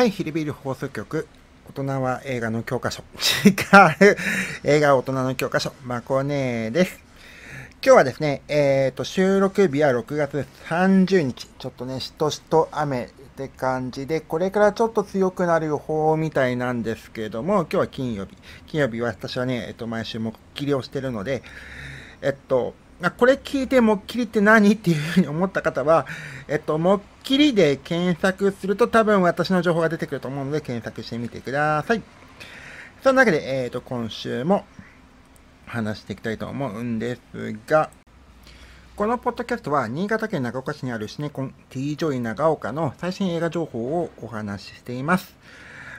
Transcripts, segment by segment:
はい、ヒルビル放送局。大人は映画の教科書。違う。映画は大人の教科書。まこねーです。今日はですね、えっ、ー、と、収録日は6月30日。ちょっとね、しとしと雨って感じで、これからちょっと強くなる予報みたいなんですけども、今日は金曜日。金曜日は私はね、えっ、ー、と、毎週も切りをしてるので、えっと、これ聞いて、もっきりって何っていうふうに思った方は、えっと、もっきりで検索すると多分私の情報が出てくると思うので、検索してみてください。そんなわけで、えっ、ー、と、今週も話していきたいと思うんですが、このポッドキャストは、新潟県長岡市にあるシネコン T ジョイ長岡の最新映画情報をお話ししています。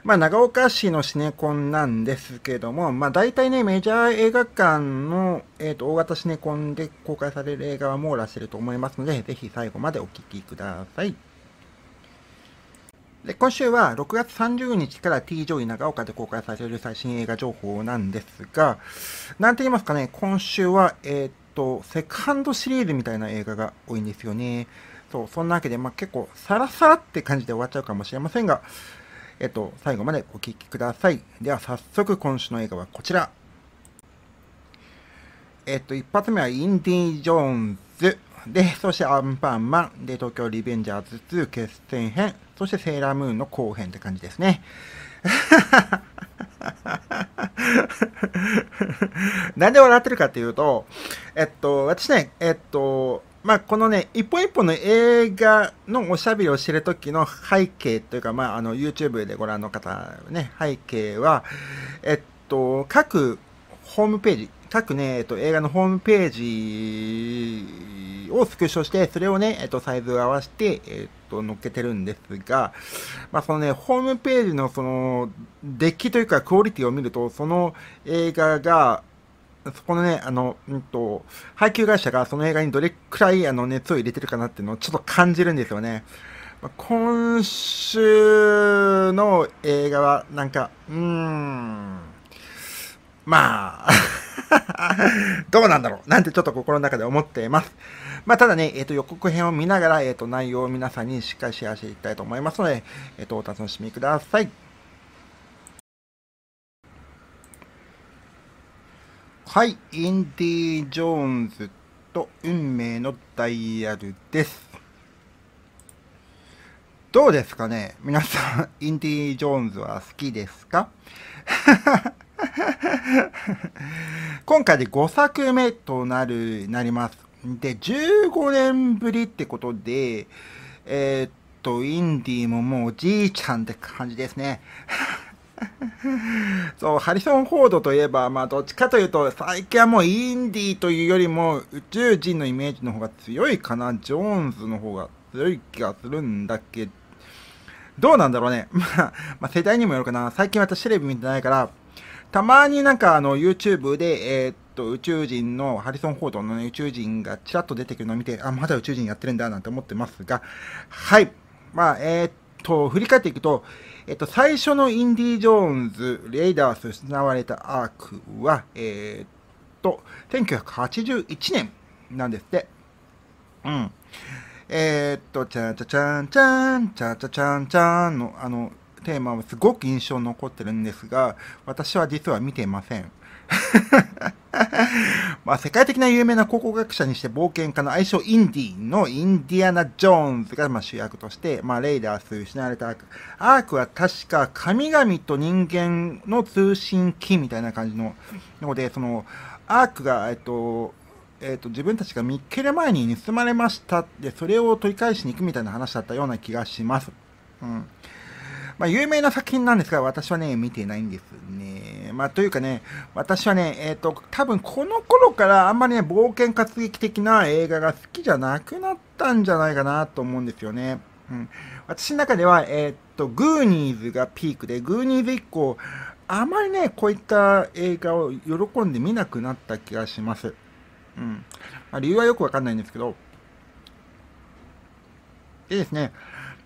まあ、長岡市のシネコンなんですけども、まあ、大体ね、メジャー映画館の、えーと、大型シネコンで公開される映画は網羅してると思いますので、ぜひ最後までお聴きください。で今週は6月30日から T 上位長岡で公開される最新映画情報なんですが、なんて言いますかね、今週は、えっ、ー、と、セカンドシリーズみたいな映画が多いんですよね。そう、そんなわけで、まあ、結構サラサラって感じで終わっちゃうかもしれませんが、えっと、最後までお聴きください。では早速今週の映画はこちら。えっと、一発目はインディ・ジョーンズ。で、そしてアンパンマン。で、東京リベンジャーズ2決戦編。そしてセーラームーンの後編って感じですね。なんで笑ってるかっていうと、えっと、私ね、えっと、まあ、このね、一本一本の映画のおしゃべりをしてる時の背景というか、まあ、あの、YouTube でご覧の方、ね、背景は、えっと、各ホームページ、各ね、えっと、映画のホームページをスクショして、それをね、えっと、サイズを合わせて、えっと、乗っけてるんですが、まあ、そのね、ホームページのその、デッキというか、クオリティを見ると、その映画が、そこのね、あの、うんと、配給会社がその映画にどれくらいあの熱を入れてるかなっていうのをちょっと感じるんですよね。今週の映画は、なんか、うーん、まあ どうなんだろうなんてちょっと心の中で思っています。まあ、ただね、えっ、ー、と、予告編を見ながら、えっ、ー、と、内容を皆さんにしっかりシェアしていきたいと思いますので、えっ、ー、と、お楽しみください。はい、インディ・ジョーンズと運命のダイヤルです。どうですかね皆さん、インディ・ジョーンズは好きですか 今回で5作目となる、なります。で、15年ぶりってことで、えー、っと、インディももうおじいちゃんって感じですね。そうハリソン・フォードといえば、まあ、どっちかというと最近はもうインディーというよりも宇宙人のイメージの方が強いかなジョーンズの方が強い気がするんだけどどうなんだろうね、まあ、まあ世代にもよるかな最近私テレビ見てないからたまになんかあの YouTube で、えー、っと宇宙人のハリソン・フォードの、ね、宇宙人がちらっと出てくるのを見てあまだ宇宙人やってるんだなんて思ってますがはいまあえー、っと振り返っていくと、えっと、最初のインディ・ジョーンズ、レイダース失われたアークは、えー、っと、1981年なんですって。うん。えー、っと、チャチャチャンチャン、チャチャチャンチャンのあのテーマはすごく印象に残ってるんですが、私は実は見ていません。まあ、世界的な有名な考古学者にして冒険家の愛称インディのインディアナ・ジョーンズがま主役として、まあ、レイダース、失われたアーク。アークは確か神々と人間の通信機みたいな感じの、ので、その、アークが、えっと、えと自分たちが見っける前に盗まれましたでそれを取り返しに行くみたいな話だったような気がします。うんまあ、有名な作品なんですが、私はね、見てないんですね。まあ、というかね、私はね、えっ、ー、と、多分この頃からあんまりね、冒険活劇的な映画が好きじゃなくなったんじゃないかなと思うんですよね。うん、私の中では、えっ、ー、と、グーニーズがピークで、グーニーズ以降、あまりね、こういった映画を喜んで見なくなった気がします。うん。まあ、理由はよくわかんないんですけど。でですね、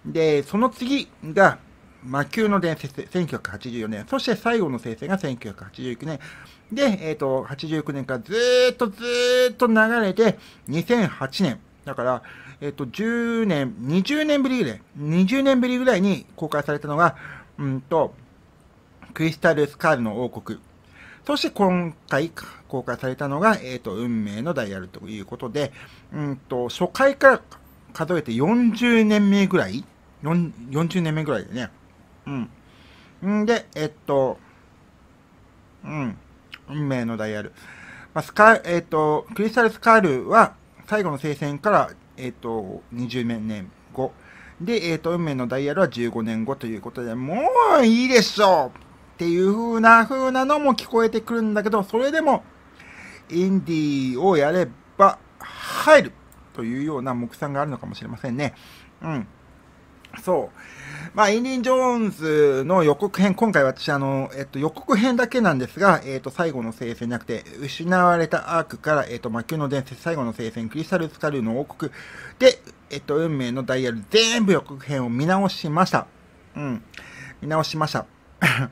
で、その次が、魔球の伝説、1984年、そして最後の生成が1989年、で、えっ、ー、と、89年からずっとずっと流れて、2008年、だから、えっ、ー、と、10年、20年ぶりぐらい、20年ぶりぐらいに公開されたのが、うんと、クリスタル・スカールの王国。そして今回公開されたのが、えっ、ー、と、運命のダイヤルということで、うんと、初回から数えて40年目ぐらい ?40 年目ぐらいでね。うん。んで、えっと、うん。運命のダイヤル。まあ、スカえっと、クリスタルスカールは、最後の聖戦から、えっと、20年後。で、えっと、運命のダイヤルは15年後ということで、もういいでしょうっていう風な風なのも聞こえてくるんだけど、それでも、インディーをやれば入るというような目算があるのかもしれませんね。うん。そう。まあ、インディ・ンジョーンズの予告編、今回私、あの、えっと、予告編だけなんですが、えっと、最後の聖戦じゃなくて、失われたアークから、えっと、魔球の伝説、最後の聖戦、クリスタル・スカルの王国で、えっと、運命のダイヤル、全部予告編を見直しました。うん。見直しました。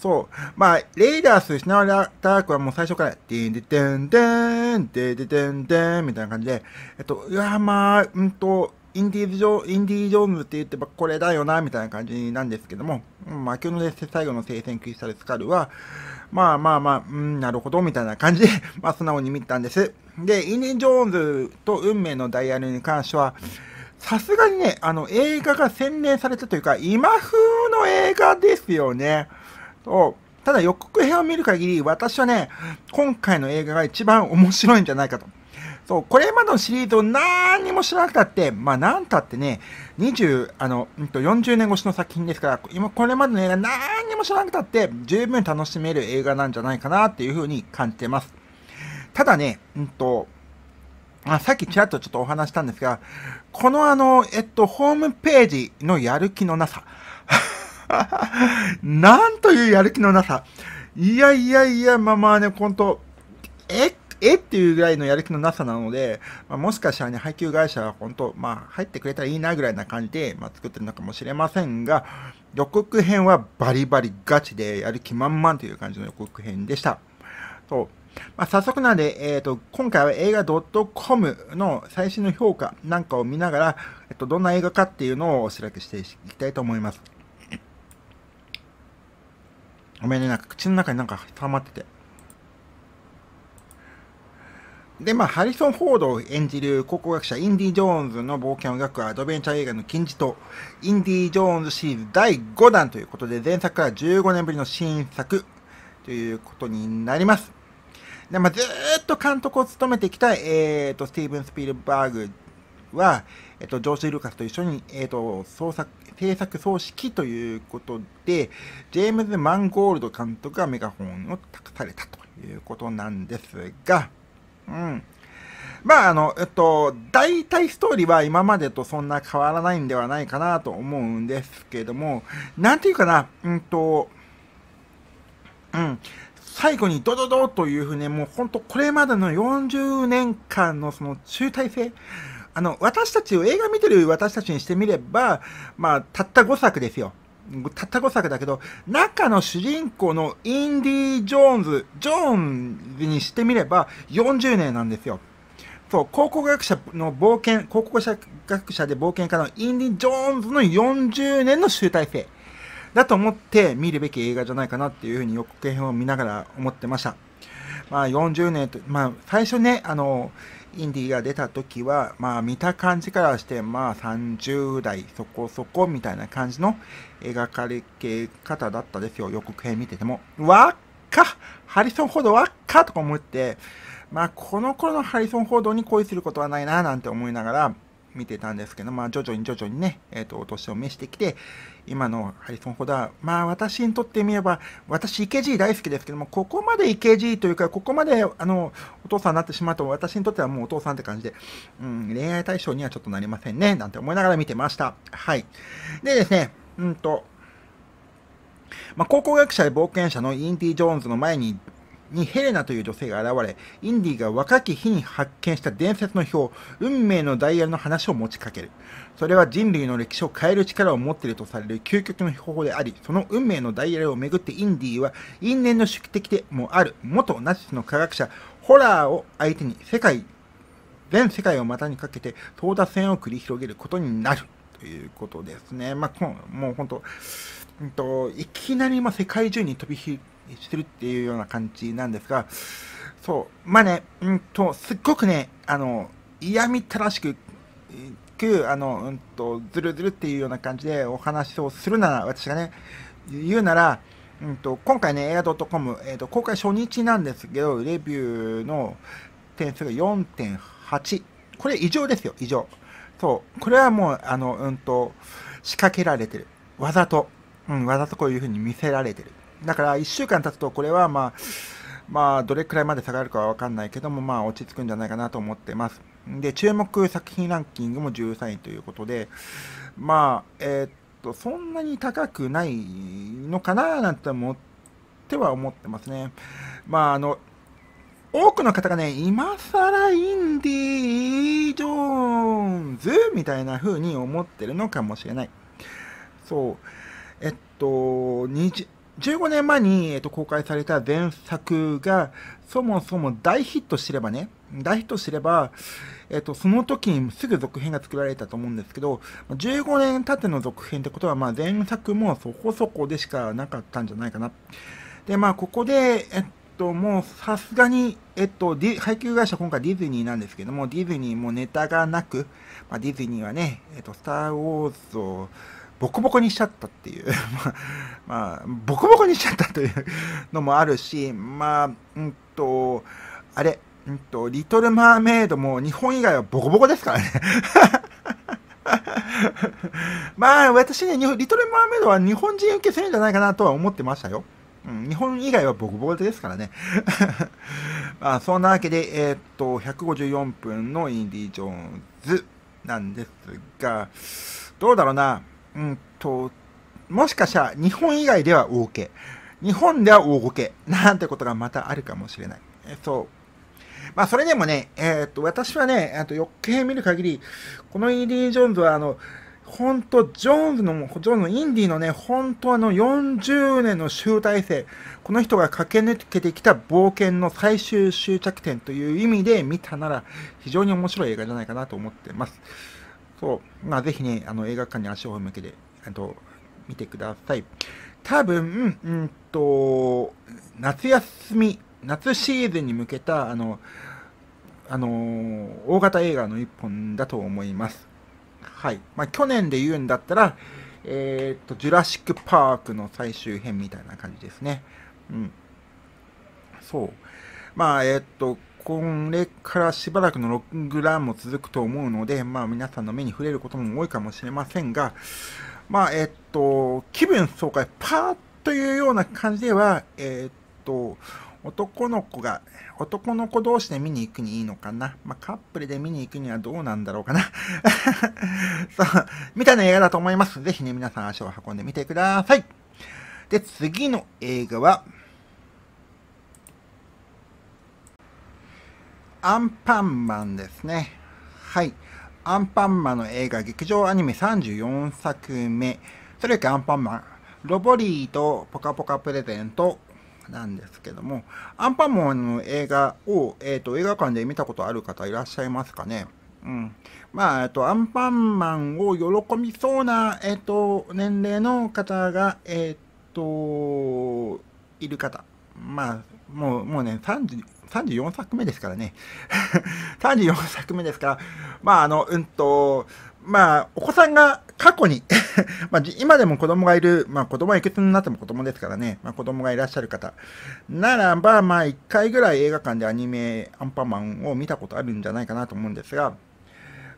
そう。まあ、レイダース失われたアークはもう最初から、ディンディデンデン、デディデンデン、みたいな感じで、えっと、いや、まあ、うんと、インディーズジョインディージョーンズって言ってばこれだよな、みたいな感じなんですけども、うん、まあ、今日の最後の聖戦クリスタルスカルは、まあまあまあ、うん、なるほど、みたいな感じで、まあ素直に見たんです。で、インディ・ジョーンズと運命のダイヤルに関しては、さすがにね、あの映画が洗練されたというか、今風の映画ですよね。とただ予告編を見る限り、私はね、今回の映画が一番面白いんじゃないかと。そう、これまでのシリーズを何にも知らなくたって、まあ、なんたってね、20、あの、うんと、40年越しの作品ですから、今、これまでの映画何にも知らなくたって、十分楽しめる映画なんじゃないかなっていうふうに感じてます。ただね、うんと、あさっきちらっとちょっとお話したんですが、このあの、えっと、ホームページのやる気のなさ。なんというやる気のなさ。いやいやいや、まあまあね、ほんと、ええっていうぐらいのやる気のなさなので、まあ、もしかしたらね、配給会社は本当、まあ、入ってくれたらいいなぐらいな感じで、まあ、作ってるのかもしれませんが、予告編はバリバリガチでやる気満々という感じの予告編でした。そうまあ、早速なんで、えっ、ー、と、今回は映画 .com の最新の評価なんかを見ながら、えっ、と、どんな映画かっていうのをお知らせしていきたいと思います。ごめんね、なんか口の中になんか溜まってて。で、まあ、ハリソン・フォードを演じる考古学者インディ・ジョーンズの冒険を描くアドベンチャー映画の金字塔、インディ・ジョーンズシリーズ第5弾ということで、前作から15年ぶりの新作ということになります。で、まあ、ずっと監督を務めてきた、えっ、ー、と、スティーブン・スピルバーグは、えっ、ー、と、ジョージ・ルーカスと一緒に、えっ、ー、と、創作、制作総指揮ということで、ジェームズ・マンゴールド監督がメガホンを託されたということなんですが、うん。まあ、あの、えっと、大体ストーリーは今までとそんな変わらないんではないかなと思うんですけども、なんていうかな、うんと、うん、最後にドドドというふうに、もうほんとこれまでの40年間のその集大成、あの、私たちを映画見てる私たちにしてみれば、まあ、たった5作ですよ。たった5作だけど、中の主人公のインディ・ージョーンズ、ジョーンズにしてみれば40年なんですよ。そう、考古学者の冒険、考古学者で冒険家のインディ・ジョーンズの40年の集大成だと思って見るべき映画じゃないかなっていうふうに予告編を見ながら思ってました。まあ40年と、まあ最初ね、あのインディが出た時は、まあ見た感じからして、まあ30代そこそこみたいな感じの描かれ方だったですよ。予告編見てても。わっかハリソン・フォードわっかとか思って、まあこの頃のハリソン・フォードに恋することはないななんて思いながら、見てたんですけど、まあ、徐々に徐々にね、えっ、ー、と、お年を召してきて、今のハリソン・ほどは、まあ、私にとってみれば、私、イケジー大好きですけども、ここまでイケジーというか、ここまで、あの、お父さんになってしまうと、私にとってはもうお父さんって感じで、うん、恋愛対象にはちょっとなりませんね、なんて思いながら見てました。はい。でですね、うんと、まあ、考古学者や冒険者のインディ・ジョーンズの前ににヘレナという女性が現れ、インディが若き日に発見した伝説の表、運命のダイヤルの話を持ちかける。それは人類の歴史を変える力を持っているとされる究極の方法であり、その運命のダイヤルをめぐってインディは因縁の宿敵でもある元ナチスの科学者、ホラーを相手に世界、全世界を股にかけて争奪戦を繰り広げることになる。ということですね。まあ、もう本当、うんと、いきなり世界中に飛び火してるっていうような感じなんですが、そう、まあね、うんと、すっごくね、あの、嫌みたらしく、く、あの、うんと、ずるずるっていうような感じでお話をするなら、私がね、言うなら、うんと、今回ね、エアドットコム、えっ、と、公開初日なんですけど、レビューの点数が4.8。これ異常ですよ、異常。そう。これはもう、あの、うんと、仕掛けられてる。わざと。うん、わざとこういうふうに見せられてる。だから1週間経つとこれはまあ、まあ、どれくらいまで下がるかはわかんないけども、まあ、落ち着くんじゃないかなと思ってます。で、注目作品ランキングも13位ということで、まあ、えー、っと、そんなに高くないのかななんて思っては思ってますね。まあ、あの、多くの方がね、今更インディ・ージョーンズみたいな風に思ってるのかもしれない。そう。えっと、20 15年前に、えっと、公開された前作が、そもそも大ヒットしてればね、大ヒットしてれば、えっと、その時にすぐ続編が作られたと思うんですけど、15年経っての続編ってことは、まあ、前作もそこそこでしかなかったんじゃないかな。で、まあ、ここで、えっと、もうさすがに、えっと、配給会社今回ディズニーなんですけども、ディズニーもネタがなく、まあ、ディズニーはね、えっと、スター・ウォーズを、ボコボコにしちゃったっていう まあ、ボコボコにしちゃったというのもあるし、まあ、うんと、あれ、うんと、リトル・マーメイドも日本以外はボコボコですからね まあ、私ね、リトル・マーメイドは日本人受けするんじゃないかなとは思ってましたよ。うん、日本以外はボコボコですからね。まあ、そんなわけで、えー、っと、154分のインディ・ジョーンズなんですが、どうだろうな。うんと、もしかしたら日本以外では大受け。日本では大受け。なんてことがまたあるかもしれない。えそう。まあ、それでもね、えっ、と、私はね、あと余計見る限り、このイーディ・ジョーンズは、あの、本当ジョーンズの、ジョーンズのインディのね、本当あの40年の集大成、この人が駆け抜けてきた冒険の最終終着点という意味で見たなら、非常に面白い映画じゃないかなと思ってます。と、まあ、ぜひね、あの映画館に足を向けて、えっと、見てください。多分、うんと、夏休み、夏シーズンに向けた、あの、あの大型映画の一本だと思います。はい。まあ、去年で言うんだったら、えっ、ー、と、ジュラシック・パークの最終編みたいな感じですね。うん。そう。まあ、えっ、ー、と、これからしばらくのロングランも続くと思うので、まあ皆さんの目に触れることも多いかもしれませんが、まあえっと、気分爽快、パーというような感じでは、えっと、男の子が、男の子同士で見に行くにいいのかな。まあ、カップルで見に行くにはどうなんだろうかな。そう、みたいな映画だと思います。ぜひね、皆さん足を運んでみてください。で、次の映画は、アンパンマンですね。はい。アンパンマンの映画、劇場アニメ34作目。それだけアンパンマン。ロボリーとポカポカプレゼントなんですけども、アンパンマンの映画を、えっ、ー、と、映画館で見たことある方いらっしゃいますかねうん。まあ、えっと、アンパンマンを喜びそうな、えっと、年齢の方が、えっと、いる方。まあ、もう、もうね、30、34作目ですからね。34 作目ですから、まあ、あの、うんと、まあ、お子さんが過去に まあ、今でも子供がいる、まあ、子供はいくつになっても子供ですからね、まあ、子供がいらっしゃる方、ならば、まあ、一回ぐらい映画館でアニメアンパンマンを見たことあるんじゃないかなと思うんですが、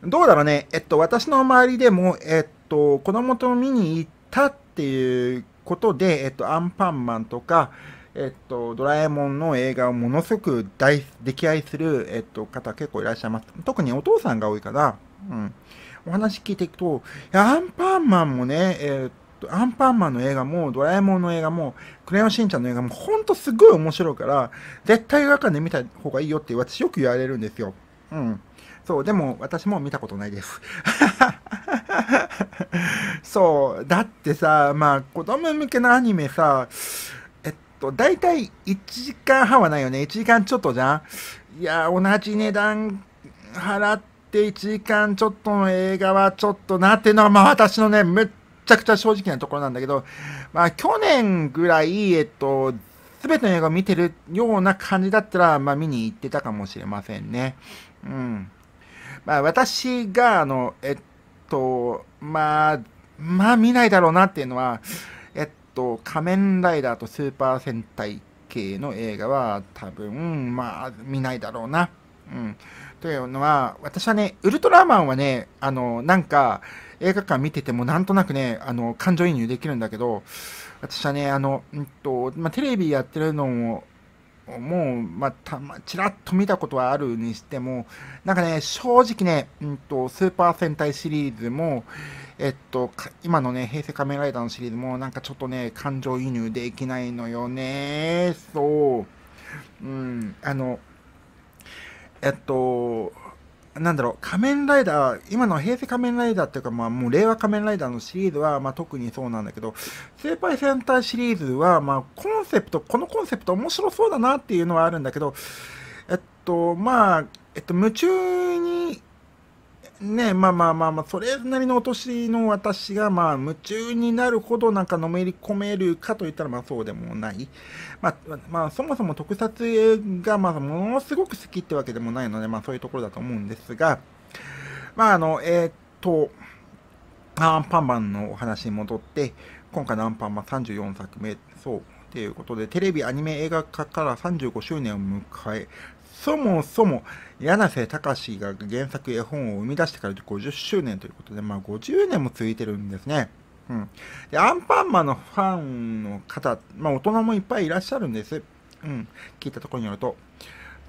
どうだろうね、えっと、私の周りでも、えっと、子供と見に行ったっていうことで、えっと、アンパンマンとか、えっと、ドラえもんの映画をものすごく大溺愛する、えっと、方結構いらっしゃいます。特にお父さんが多いから、うん、お話聞いていくと、いやアンパンマンもね、えっと、アンパンマンの映画も、ドラえもんの映画も、クレヨンしんちゃんの映画も、ほんとすごい面白いから、絶対映画館で見た方がいいよって私よく言われるんですよ。うん。そう、でも私も見たことないです。そう、だってさ、まあ子供向けのアニメさ、と、だいたい1時間半はないよね。1時間ちょっとじゃんいや、同じ値段払って1時間ちょっとの映画はちょっとなっていうのは、まあ私のね、めっちゃくちゃ正直なところなんだけど、まあ去年ぐらい、えっと、すべての映画を見てるような感じだったら、まあ見に行ってたかもしれませんね。うん。まあ私が、あの、えっと、まあ、まあ見ないだろうなっていうのは、と、仮面ライダーとスーパー戦隊系の映画は多分、まあ、見ないだろうな。うん。というのは、私はね、ウルトラマンはね、あの、なんか、映画館見ててもなんとなくね、あの、感情移入できるんだけど、私はね、あの、うんと、まあ、テレビやってるのも、もう、まあ、たま、ちらっと見たことはあるにしても、なんかね、正直ね、うんと、スーパー戦隊シリーズも、えっと、今のね、平成仮面ライダーのシリーズもなんかちょっとね、感情移入できないのよね。そう。うん、あの、えっと、なんだろう、仮面ライダー、今の平成仮面ライダーっていうか、まあもう令和仮面ライダーのシリーズは、まあ特にそうなんだけど、スーパーセンターシリーズは、まあコンセプト、このコンセプト面白そうだなっていうのはあるんだけど、えっと、まあ、えっと、夢中にねまあまあまあまあ、それなりのお年の私が、まあ、夢中になるほどなんかのめり込めるかといったら、まあそうでもない。まあ、まあ、そもそも特撮が、まあ、ものすごく好きってわけでもないので、まあそういうところだと思うんですが、まああの、えー、っと、アンパンマンのお話に戻って、今回のアンパンマン34作目、そう、ということで、テレビ、アニメ、映画化から35周年を迎え、そもそも柳瀬隆が原作絵本を生み出してから50周年ということで、まあ、50年も続いてるんですね。うん、でアンパンマンのファンの方、まあ、大人もいっぱいいらっしゃるんです。うん、聞いたところによると。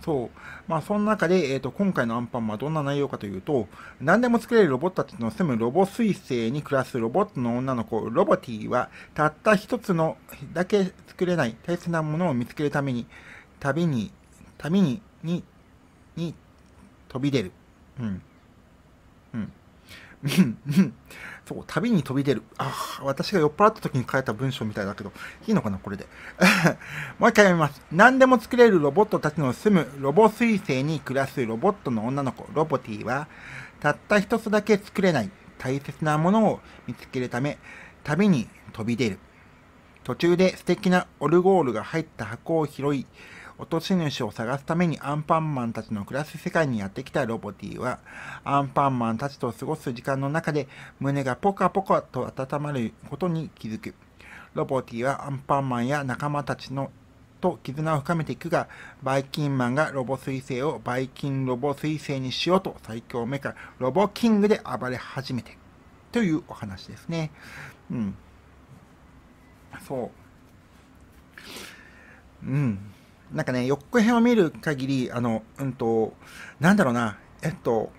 そう。まあ、その中で、えっ、ー、と、今回のアンパンマンはどんな内容かというと、何でも作れるロボットたちの住むロボ彗星に暮らすロボットの女の子、ロボティは、たった一つのだけ作れない大切なものを見つけるために、旅に、旅にに、に飛び出る。うん。うん。そう、旅に飛び出る。ああ、私が酔っ払った時に書いた文章みたいだけど、いいのかな、これで。もう一回読みます。何でも作れるロボットたちの住むロボ彗星に暮らすロボットの女の子、ロボティは、たった一つだけ作れない大切なものを見つけるため、旅に飛び出る。途中で素敵なオルゴールが入った箱を拾い、落とし主を探すためにアンパンマンたちの暮らす世界にやってきたロボティは、アンパンマンたちと過ごす時間の中で胸がポカポカと温まることに気づく。ロボティはアンパンマンや仲間たちのと絆を深めていくが、バイキンマンがロボ彗星をバイキンロボ彗星にしようと最強メカロボキングで暴れ始めてというお話ですね。うん。そう。うん。なんかね、横編を見る限り、あの、うんと、なんだろうな、えっと、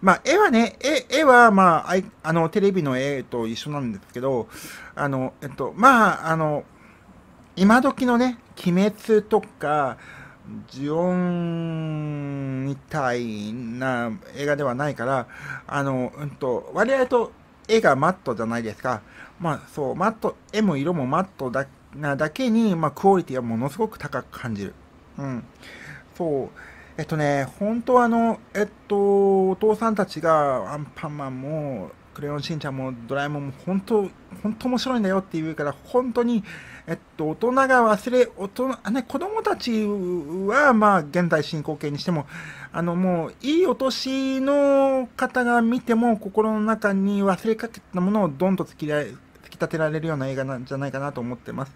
まあ、絵はね、絵絵は、まあ、あい、あの、テレビの絵と一緒なんですけど、あの、えっと、まあ、あの、今時のね、鬼滅とか、ジオンみたいな映画ではないから、あの、うんと、割合と絵がマットじゃないですか。まあ、そう、マット、絵も色もマットだなだけに、まあ、クオリティはものすごく高く感じる。うん。そう。えっとね、本当あの、えっと、お父さんたちがアンパンマンも、クレヨンしんちゃんもドラえもんも本当、本当面白いんだよって言うから、本当に、えっと、大人が忘れ、大人、あね、子供たちは、まあ、現在進行形にしても、あの、もう、いいお年の方が見ても、心の中に忘れかけたものをどんと突き立てられるような映画なんじゃないかなと思ってます。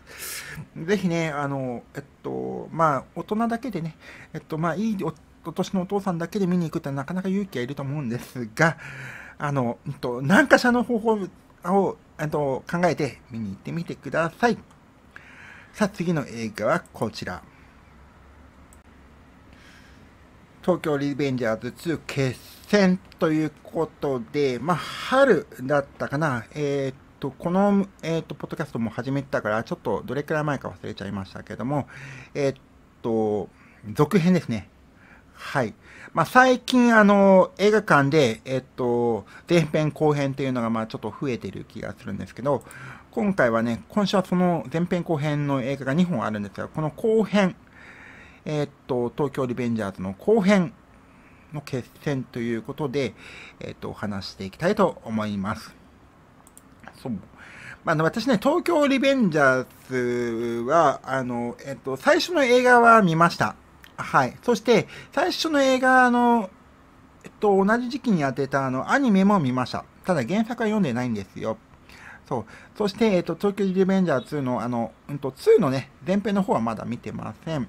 ぜひね、あの、えっと、まあ、大人だけでね、えっと、まあ、いいお年のお父さんだけで見に行くってなかなか勇気がいると思うんですが、あの、えっと、何かしらの方法を、えっと、考えて見に行ってみてください。さあ、次の映画はこちら。東京リベンジャーズ2決戦ということで、まあ、春だったかな、えー、と、この、えっ、ー、と、ポッドキャストも始めてたから、ちょっとどれくらい前か忘れちゃいましたけども、えっ、と、続編ですね。はい。まあ、最近、あの、映画館で、えっと、前編後編っていうのが、まあ、ちょっと増えてる気がするんですけど、今回はね、今週はその前編後編の映画が2本あるんですが、この後編、えっと、東京リベンジャーズの後編の決戦ということで、えっと、お話していきたいと思います。そうまあ、私ね、東京リベンジャーズは、あの、えっと、最初の映画は見ました。はい。そして、最初の映画の、えっと、同じ時期に当てた、あの、アニメも見ました。ただ、原作は読んでないんですよ。そう。そして、えっと、東京リベンジャー2の、あの、うんと、2のね、前編の方はまだ見てません。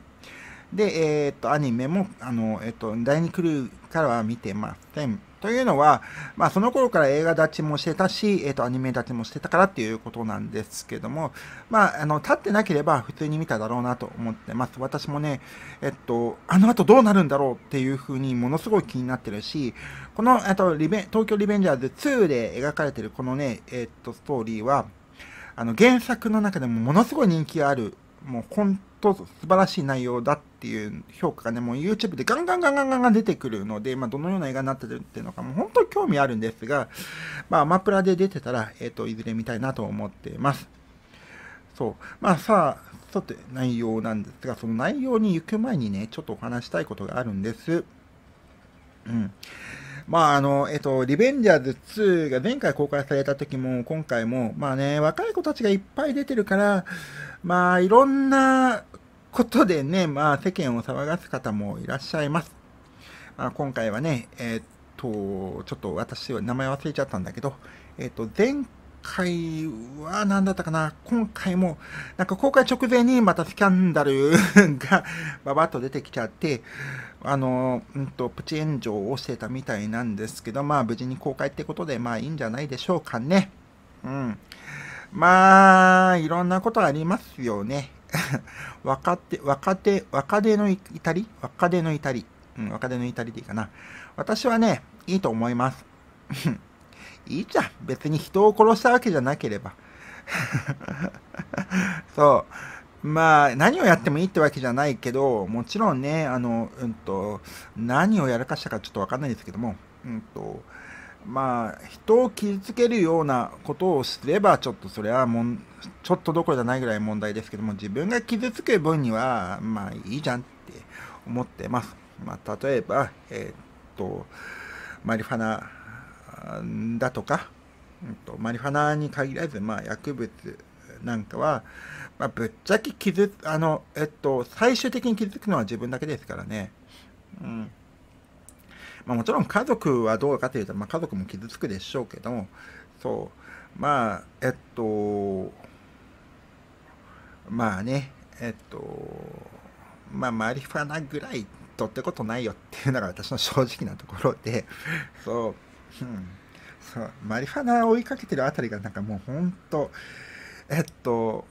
で、えー、っと、アニメも、あの、えっと、第2クルーからは見てません。というのは、まあ、その頃から映画立ちもしてたし、えっ、ー、と、アニメ立ちもしてたからっていうことなんですけども、まあ、あの、立ってなければ普通に見ただろうなと思ってます。私もね、えっと、あの後どうなるんだろうっていうふうにものすごい気になってるし、この、っと、リベ、東京リベンジャーズ2で描かれてるこのね、えっと、ストーリーは、あの、原作の中でもものすごい人気があるもう本当素晴らしい内容だっていう評価がね、もう YouTube でガンガンガンガンガンガン出てくるので、まあ、どのような映画になってるっていうのか、もう本当に興味あるんですが、まあ、アマプラで出てたら、えっ、ー、と、いずれ見たいなと思っています。そう。まあさあ、さて、内容なんですが、その内容に行く前にね、ちょっとお話したいことがあるんです。うん。まあ、あの、えっと、リベンジャーズ2が前回公開された時も、今回も、まあね、若い子たちがいっぱい出てるから、まあ、いろんなことでね、まあ、世間を騒がす方もいらっしゃいます。まあ、今回はね、えっと、ちょっと私は名前忘れちゃったんだけど、えっと、前回は何だったかな今回も、なんか公開直前にまたスキャンダルがばばっと出てきちゃって、あの、うんと、プチ炎上をしてたみたいなんですけど、まあ、無事に公開ってことで、まあ、いいんじゃないでしょうかね。うん。まあ、いろんなことありますよね。若手、若手、若手の至り若手の至り。うん、若手の至りでいいかな。私はね、いいと思います。いいじゃん。別に人を殺したわけじゃなければ。そう。まあ、何をやってもいいってわけじゃないけど、もちろんね、あの、うんと、何をやらかしたかちょっとわかんないですけども、うんと、まあ、人を傷つけるようなことをすれば、ちょっとそれはもん、ちょっとどころじゃないぐらい問題ですけども、自分が傷つく分には、まあいいじゃんって思ってます。まあ、例えば、えー、っと、マリファナだとか、うんと、マリファナに限らず、まあ、薬物、なんかは、まあ、ぶっちゃけ傷あの、えっと、最終的に気づくのは自分だけですからね。うんまあ、もちろん家族はどうかというと、まあ、家族も傷つくでしょうけども、そう、まあ、えっと、まあね、えっと、まあ、マリファナぐらいとってことないよっていうのが 私の正直なところで、そう、うん、そうマリファナを追いかけてるあたりがなんかもう本当、えっと、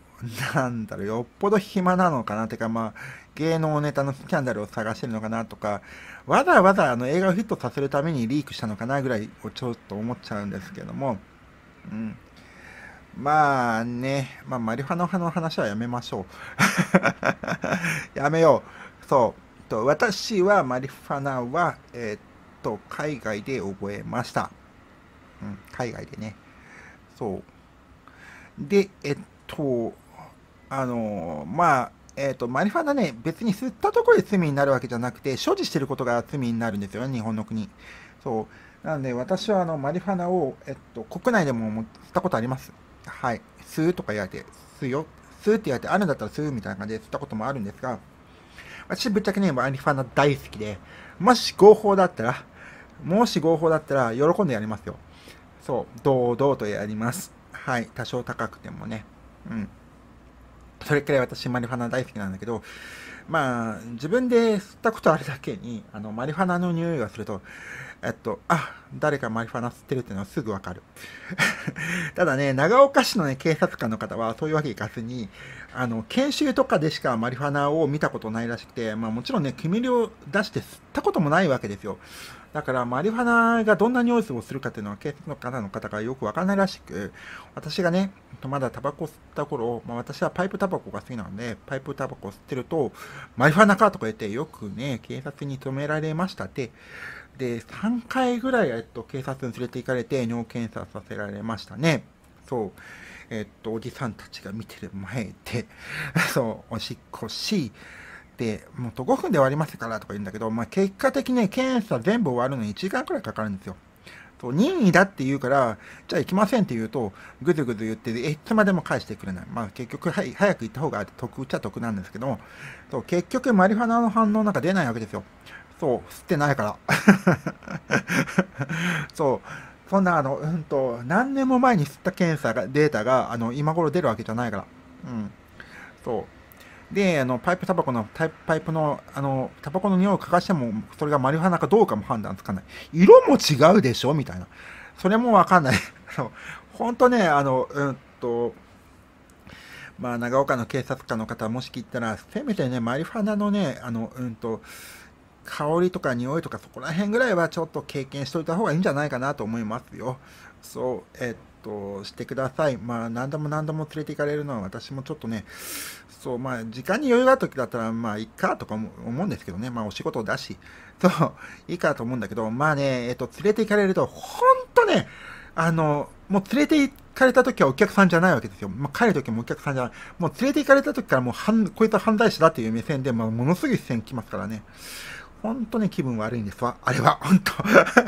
なんだろう、よっぽど暇なのかなってか、まあ、芸能ネタのスキャンダルを探してるのかなとか、わざわざあの映画をヒットさせるためにリークしたのかなぐらいをちょっと思っちゃうんですけども、うん。まあね、まあ、マリファナの話はやめましょう。やめよう。そう。と私はマリファナは、えー、っと、海外で覚えました。うん、海外でね。そう。で、えっと、あの、まあ、えっと、マリファナね、別に吸ったところで罪になるわけじゃなくて、所持してることが罪になるんですよね、日本の国。そう。なので、私はあのマリファナを、えっと、国内でも吸ったことあります。はい。吸うとか言われて、吸うよ。吸うって言われて、あるんだったら吸うみたいな感じで吸ったこともあるんですが、私、ぶっちゃけね、マリファナ大好きで、もし合法だったら、もし合法だったら、喜んでやりますよ。そう、堂々とやります。はい、多少高くてもね。うん。それくらい私マリファナ大好きなんだけど、まあ、自分で吸ったことあるだけに、あの、マリファナの匂いがすると、えっと、あ、誰かマリファナ吸ってるっていうのはすぐわかる。ただね、長岡市のね、警察官の方はそういうわけいかずに、あの、研修とかでしかマリファナを見たことないらしくて、まあもちろんね、煙を出して吸ったこともないわけですよ。だからマリファナがどんな匂いをするかっていうのは警察の方の方がよくわからないらしく、私がね、まだタバコ吸った頃、まあ、私はパイプタバコが好きなので、パイプタバコ吸ってると、マリファナかとか言ってよくね、警察に止められましたって、で、3回ぐらい、えっと、警察に連れて行かれて尿検査させられましたね。そう。えっと、おじさんたちが見てる前で、そう、おしっこし、、もうと5分で終わりますからとか言うんだけど、まあ、結果的に、検査全部終わるのに1時間くらいかかるんですよ。そう任意だって言うから、じゃあ行きませんって言うと、ぐずぐず言って、いつまでも返してくれない。まあ結局、はい、早く行った方が得っちゃ得なんですけども、そう結局マリファナの反応なんか出ないわけですよ。そう、吸ってないから。そう、そんなあの、うんと、何年も前に吸った検査が、データが、あの、今頃出るわけじゃないから。うん。そう。で、あの、パイプタバコの、パイプの、あの、タバコの匂いを嗅がしても、それがマリファナかどうかも判断つかない。色も違うでしょみたいな。それもわかんない。あの、本当ね、あの、うんと、まあ、長岡の警察官の方、もし聞いたら、せめてね、マリファナのね、あの、うんと、香りとか匂いとかそこら辺ぐらいはちょっと経験しといた方がいいんじゃないかなと思いますよ。そう、えっと、してください。まあ、何度も何度も連れて行かれるのは私もちょっとね、そう、まあ、時間に余裕がある時だったら、まあ、いっかとか思うんですけどね。まあ、お仕事だし、そう、いいかと思うんだけど、まあね、えっと、連れて行かれると、ほんとね、あの、もう連れて行かれた時はお客さんじゃないわけですよ。まあ、帰る時もお客さんじゃない。もう連れて行かれた時からもうはん、こういった犯罪者だっていう目線で、まあ、ものすごい視線来ますからね。ほんとね、気分悪いんですわ。あれは、ほんと。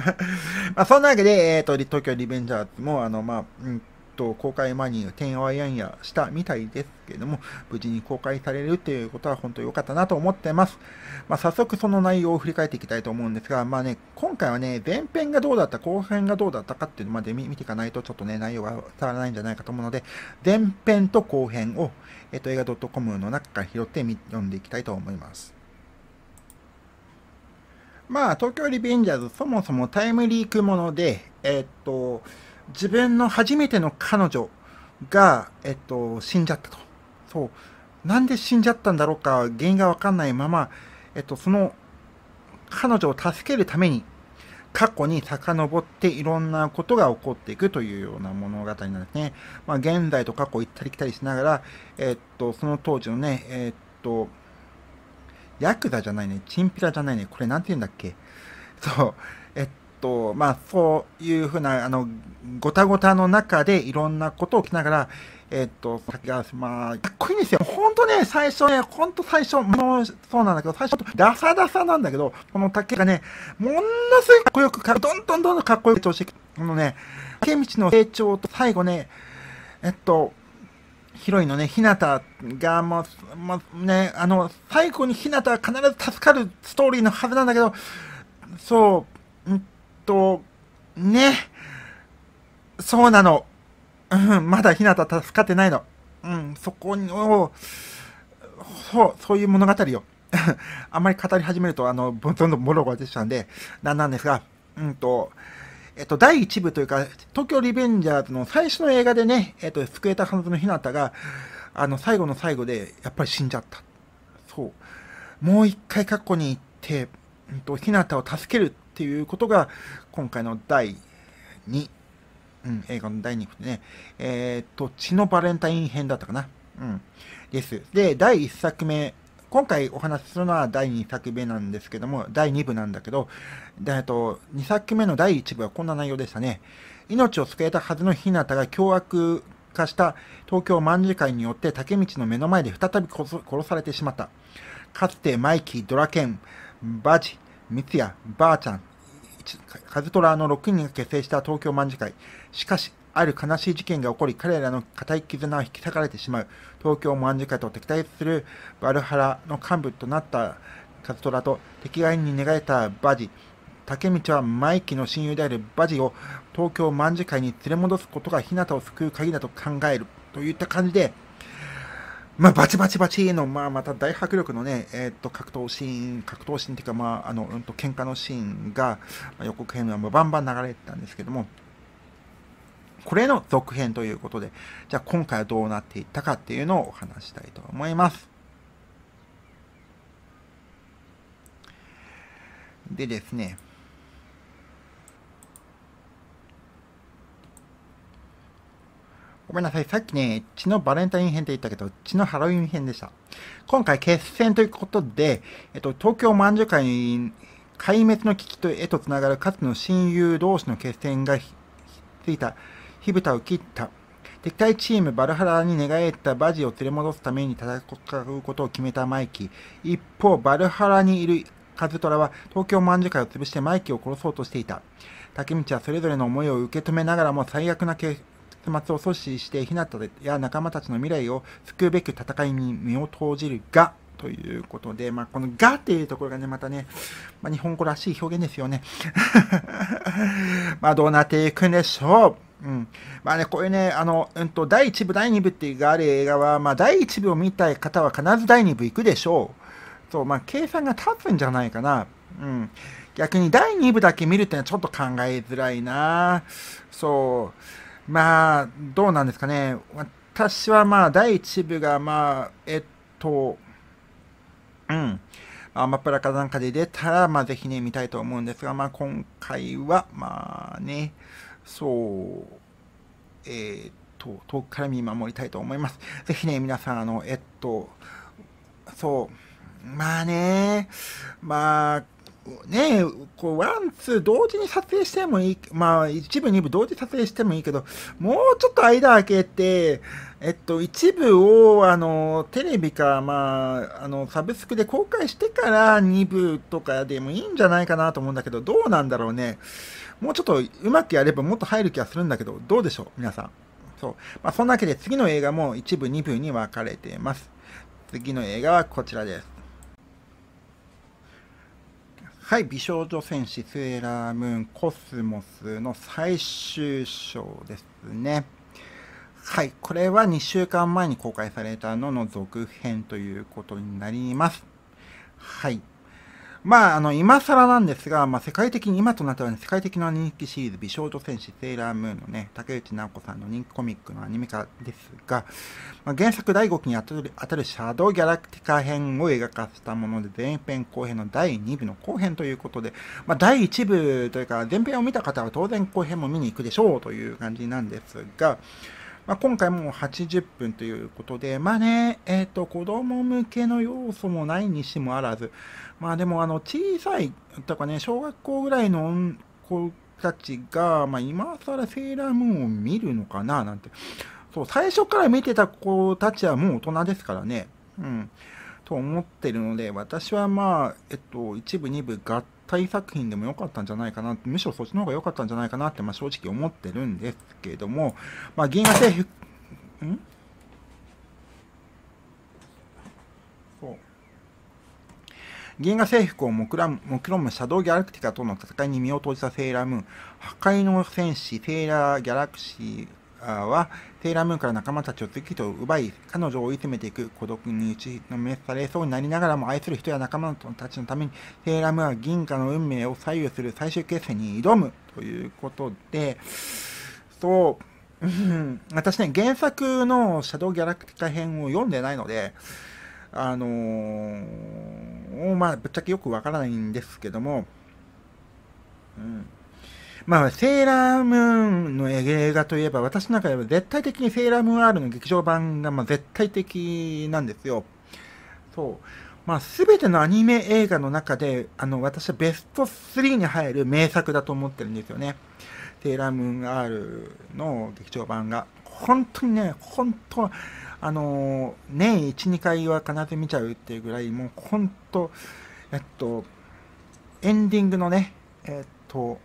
まあ、そんなわけで、えっ、ー、と、東京リベンジャーズも、あの、まあ、うんと公開前にてんあやんやしたみたいですけれども、無事に公開されるということは本当良かったなと思ってます。まあ、早速その内容を振り返っていきたいと思うんですが、まあね、今回はね、前編がどうだった、後編がどうだったかっていうのまで見ていかないとちょっとね、内容が伝わらないんじゃないかと思うので、前編と後編を、えっと、映画 .com の中から拾って読んでいきたいと思います。まあ、東京リベンジャーズ、そもそもタイムリークもので、えっと、自分の初めての彼女が、えっと、死んじゃったと。そう。なんで死んじゃったんだろうか、原因がわかんないまま、えっと、その、彼女を助けるために、過去に遡っていろんなことが起こっていくというような物語なんですね。まあ、現代と過去行ったり来たりしながら、えっと、その当時のね、えっと、ヤクザじゃないね、チンピラじゃないね、これなんて言うんだっけ。そう、えっと、まあ、そういうふうな、あの、ごたごたの中でいろんなことを聞きながら、えっと、先が、まあ、かっこいいんですよ。ほんとね、最初ね、ほんと最初、もう、そうなんだけど、最初、ダサダサなんだけど、この竹がね、ものすごいかっこよく、どんどんどんどんかっこよく成長していく。このね、竹道の成長と最後ね、えっと、ヒロインのね、ひなたが、もう、もうね、あの、最後にひなたは必ず助かるストーリーのはずなんだけど、そう、うんと、ね。そうなの。うん、まだひなた助かってないの。うん、そこおそう、そういう物語を。あんまり語り始めると、あの、どんどんボロが出てきたんで、なんなんですが、うんと、えっと、第1部というか、東京リベンジャーズの最初の映画でね、えっと、救えたはずのひなたが、あの、最後の最後で、やっぱり死んじゃった。そう。もう一回過去に行って、うんと、ひなたを助けるっていうことが、今回の第2、うん、映画の第2部でね、えっ、ー、と、血のバレンタイン編だったかな。うん。です。で、第1作目、今回お話しするのは第2作目なんですけども、第2部なんだけど、えっと、2作目の第1部はこんな内容でしたね。命を救えたはずの日向が凶悪化した東京卍会によって竹道の目の前で再び殺されてしまった。かつてマイキー、ドラケン、バジ、三ツ矢、ばあちゃん、カズトラの6人が結成した東京卍会。しかし、ある悲しい事件が起こり、彼らの固い絆は引き裂かれてしまう。東京卍会と敵対するバルハラの幹部となったカズトラと、敵外に願れたバジ。竹道はマイキの親友であるバジを東京卍会に連れ戻すことが日向を救う鍵だと考える。といった感じで、まあ、バチバチバチの、まあ、また大迫力のね、えっ、ー、と、格闘シーン、格闘シーンっていうか、まあ、あの、うんと、喧嘩のシーンが、まあ、予告編はバンバン流れてたんですけども、これの続編ということで、じゃあ今回はどうなっていったかっていうのをお話したいと思います。でですね、めんなさい。さっきね、血のバレンタイン編って言ったけど、血のハロウィン編でした。今回、決戦ということで、えっと、東京万寿会壊滅の危機と絵と繋がるかつの親友同士の決戦がついた火蓋を切った。敵対チームバルハラに寝返ったバジを連れ戻すために戦うことを決めたマイキー。一方、バルハラにいるカズトラは東京卍会を潰してマイキーを殺そうとしていた。竹道はそれぞれの思いを受け止めながらも最悪な戦飛沫を阻止して、ひなたや仲間たちの未来を救うべく戦いに身を投じるが、ということで、まあ、このがっていうところがね、またね、まあ、日本語らしい表現ですよね。まあ、どうなっていくんでしょう。うん。まあね、こういうね、あの、うんと、第1部、第2部っていうがある映画は、まあ、第1部を見たい方は必ず第2部行くでしょう。そう、まあ、計算が立つんじゃないかな。うん。逆に第2部だけ見るってのはちょっと考えづらいな。そう。まあ、どうなんですかね。私はまあ、第一部がまあ、えっと、うん。アマプラかなんかで出たら、まあ、ぜひね、見たいと思うんですが、まあ、今回は、まあね、そう、えー、っと、遠くから見守りたいと思います。ぜひね、皆さん、あの、えっと、そう、まあね、まあ、ねえ、こう、ワン、ツー同時に撮影してもいい、まあ、一部、二部同時撮影してもいいけど、もうちょっと間空けて、えっと、一部を、あの、テレビか、まあ、あの、サブスクで公開してから二部とかでもいいんじゃないかなと思うんだけど、どうなんだろうね。もうちょっとうまくやればもっと入る気がするんだけど、どうでしょう、皆さん。そう。まあ、そんなわけで次の映画も一部、二部に分かれています。次の映画はこちらです。はい、美少女戦士セーラームーンコスモスの最終章ですね。はい、これは2週間前に公開されたのの続編ということになります。はい。まあ、あの、今更なんですが、まあ、世界的に、今となっては、ね、世界的な人気シリーズ、美少女戦士セーラームーンのね、竹内直子さんの人気コミックのアニメ化ですが、まあ、原作第5期にあたるシャドウギャラクティカ編を描かせたもので、前編後編の第2部の後編ということで、まあ、第1部というか、前編を見た方は当然後編も見に行くでしょうという感じなんですが、まあ、今回も80分ということで、まあね、えっ、ー、と、子供向けの要素もないにしてもあらず、まあでも、あの、小さい、とかね、小学校ぐらいの子たちが、まあ、今更セーラームーンを見るのかな、なんて。そう、最初から見てた子たちはもう大人ですからね。うん。と思ってるので、私はまあ、えっと、一部、二部合対作品でも良かったんじゃないかな、むしろそっちの方が良かったんじゃないかなって、まあ、正直思ってるんですけれども、まあ、銀河政府、んそう。銀河征服を目論むシャドウ・ギャラクティカとの戦いに身を投じたセーラームーン、破壊の戦士セーラー・ギャラクシーはセーラームーンから仲間たちを次々と奪い、彼女を追い詰めていく孤独に打ちのめされそうになりながらも愛する人や仲間たちのために、セーラームーンは銀河の運命を左右する最終決戦に挑むということで、そう、私ね、原作のシャドウ・ギャラクティカ編を読んでないので、あのー、まあ、ぶっちゃけよくわからないんですけども、うん、まあ、セーラームーンの映画といえば、私の中では絶対的にセーラームーン R の劇場版がまあ、絶対的なんですよ。そう。まあ、すべてのアニメ映画の中で、あの、私はベスト3に入る名作だと思ってるんですよね。セーラームーン R の劇場版が。本当にね、本当、あの年1、2回は必ず見ちゃうっていうぐらい、もう本当、えっと、エンディングのね、えっと、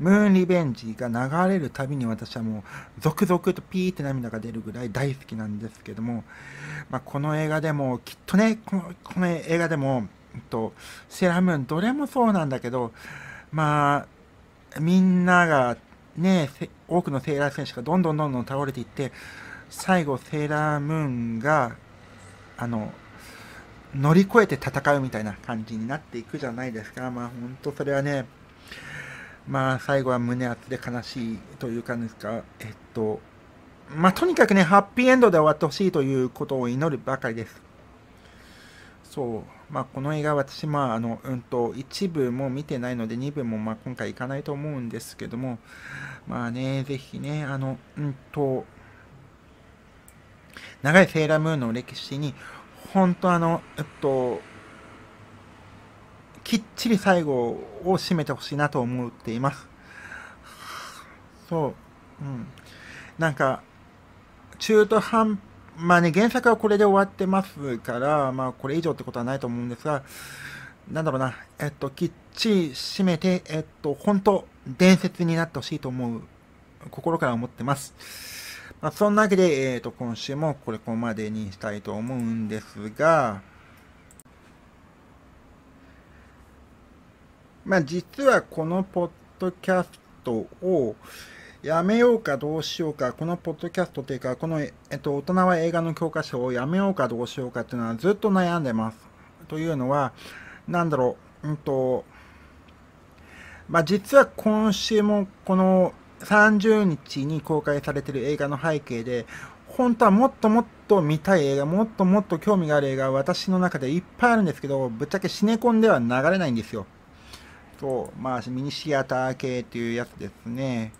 ムーンリベンジが流れるたびに私はもう、続々とピーって涙が出るぐらい大好きなんですけども、まあ、この映画でも、きっとね、このこの映画でも、えっと、セーラームーン、どれもそうなんだけど、まあ、みんながね、多くのセーラー選手がどんどんどんどん倒れていって、最後、セーラームーンが、あの、乗り越えて戦うみたいな感じになっていくじゃないですか。まあ、ほんとそれはね、まあ、最後は胸熱で悲しいという感じですか、えっと、まあ、とにかくね、ハッピーエンドで終わってほしいということを祈るばかりです。そう、まあ、この映画、私、まあ、あの、うんと、1部も見てないので、2部も、まあ、今回行かないと思うんですけども、まあね、ぜひね、あの、うんと、長いセーラームーンの歴史に、本当あの、えっと、きっちり最後を締めてほしいなと思っています。そう。うん。なんか、中途半まあね、原作はこれで終わってますから、まあこれ以上ってことはないと思うんですが、なんだろうな、えっと、きっちり締めて、えっと、本当伝説になってほしいと思う、心から思ってます。まあ、そんなわけで、えっ、と、今週もこれここまでにしたいと思うんですが、まあ、実はこのポッドキャストをやめようかどうしようか、このポッドキャストというか、この、えっと、大人は映画の教科書をやめようかどうしようかっていうのはずっと悩んでます。というのは、なんだろう、うんと、まあ、実は今週もこの30日に公開されてる映画の背景で、本当はもっともっと見たい映画、もっともっと興味がある映画、私の中でいっぱいあるんですけど、ぶっちゃけシネコンでは流れないんですよ。そう、まあ、ミニシアター系っていうやつですね。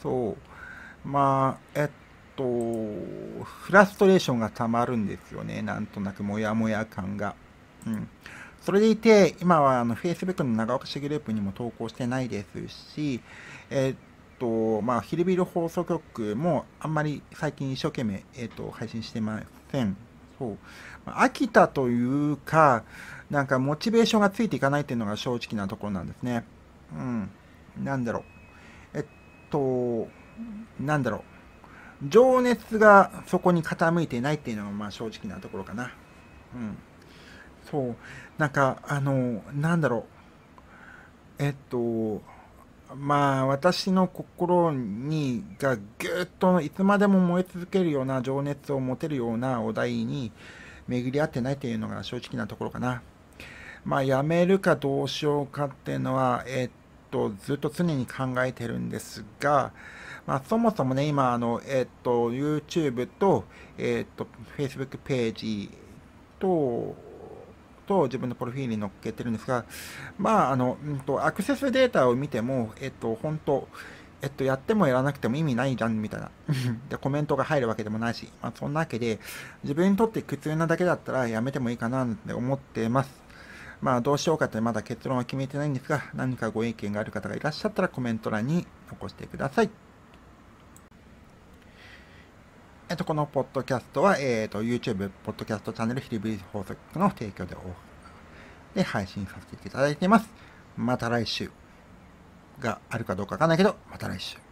そう。まあ、えっと、フラストレーションがたまるんですよね。なんとなく、もやもや感が。うん。それでいて、今はあの Facebook の長岡市グループにも投稿してないですし、えっと、まあ、ヒルビル放送局もあんまり最近一生懸命、えっと、配信してません。そう。飽きたというか、なんかモチベーションがついていかないっていうのが正直なところなんですね。うん。なんだろう。えっと、なんだろう。情熱がそこに傾いていないっていうのがまあ正直なところかな。うん。そう。なんか、あの、なんだろう。えっと、まあ私の心にがぐっといつまでも燃え続けるような情熱を持てるようなお題に巡り合ってないというのが正直なところかな。まあ、やめるかどうしようかっていうのは、えっと、ずっと常に考えてるんですが、まあ、そもそもね、今、あの、えっと、YouTube と、えっと、Facebook ページと、と自分のプロフィールに載っけてるんですが、まあ、あの、うんと、アクセスデータを見ても、えっと、本当えっと、やってもやらなくても意味ないじゃん、みたいな。で、コメントが入るわけでもないし、まあ、そんなわけで、自分にとって苦痛なだけだったらやめてもいいかな、って思ってます。まあ、どうしようかってまだ結論は決めてないんですが、何かご意見がある方がいらっしゃったらコメント欄に残してください。えっと、このポッドキャストは、えっ、と、YouTube、ポッドキャストチャンネル、ヒリブリズ法則の提供で、で、配信させていただいています。また来週。があるかどうかわかんないけど、また来週。